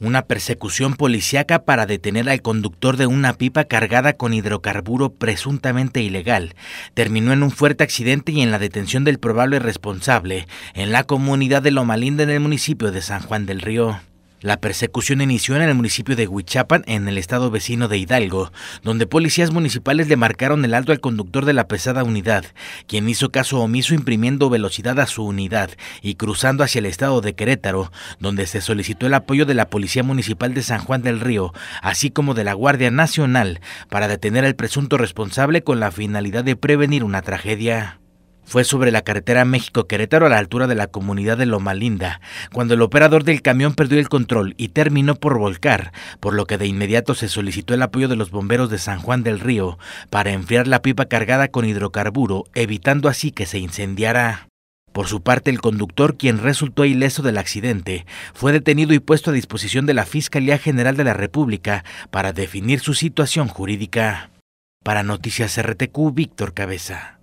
Una persecución policíaca para detener al conductor de una pipa cargada con hidrocarburo presuntamente ilegal terminó en un fuerte accidente y en la detención del probable responsable en la comunidad de Loma en el municipio de San Juan del Río. La persecución inició en el municipio de Huichapan, en el estado vecino de Hidalgo, donde policías municipales le marcaron el alto al conductor de la pesada unidad, quien hizo caso omiso imprimiendo velocidad a su unidad y cruzando hacia el estado de Querétaro, donde se solicitó el apoyo de la Policía Municipal de San Juan del Río, así como de la Guardia Nacional, para detener al presunto responsable con la finalidad de prevenir una tragedia fue sobre la carretera México-Querétaro a la altura de la comunidad de Loma Linda, cuando el operador del camión perdió el control y terminó por volcar, por lo que de inmediato se solicitó el apoyo de los bomberos de San Juan del Río para enfriar la pipa cargada con hidrocarburo, evitando así que se incendiara. Por su parte, el conductor, quien resultó ileso del accidente, fue detenido y puesto a disposición de la Fiscalía General de la República para definir su situación jurídica. Para Noticias RTQ, Víctor Cabeza.